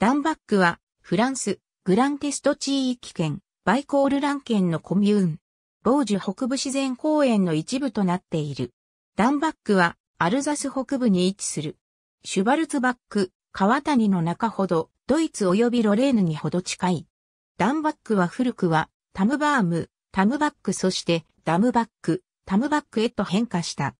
ダンバックは、フランス、グランテスト地域圏、バイコールラン県のコミューン、ボージュ北部自然公園の一部となっている。ダンバックは、アルザス北部に位置する。シュバルツバック、川谷の中ほど、ドイツ及びロレーヌにほど近い。ダンバックは古くは、タムバーム、タムバックそしてダムバック、タムバックへと変化した。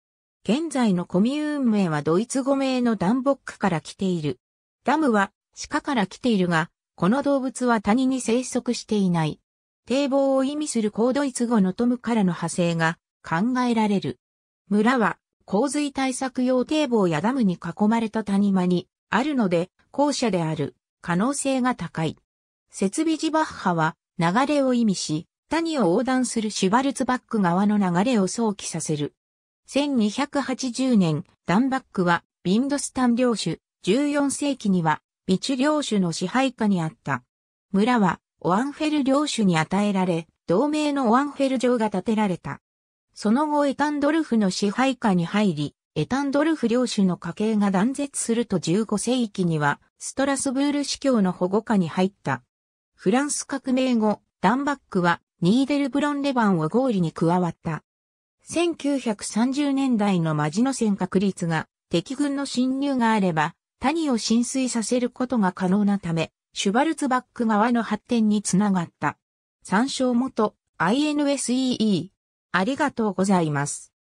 現在のコミューン名はドイツ語名のダンボックから来ている。ダムは鹿から来ているが、この動物は谷に生息していない。堤防を意味する高ドイツ語のトムからの派生が考えられる。村は洪水対策用堤防やダムに囲まれた谷間にあるので、校舎である可能性が高い。設備地バッハは流れを意味し、谷を横断するシュバルツバック側の流れを想起させる。1280年、ダンバックはビンドスタン領主、14世紀には一領主の支配下にあった。村は、オアンフェル領主に与えられ、同盟のオアンフェル城が建てられた。その後エタンドルフの支配下に入り、エタンドルフ領主の家系が断絶すると15世紀には、ストラスブール司教の保護下に入った。フランス革命後、ダンバックは、ニーデルブロンレバンを合理に加わった。1930年代のマジノ戦確率が、敵軍の侵入があれば、谷を浸水させることが可能なため、シュバルツバック側の発展につながった。参照元 INSEE。ありがとうございます。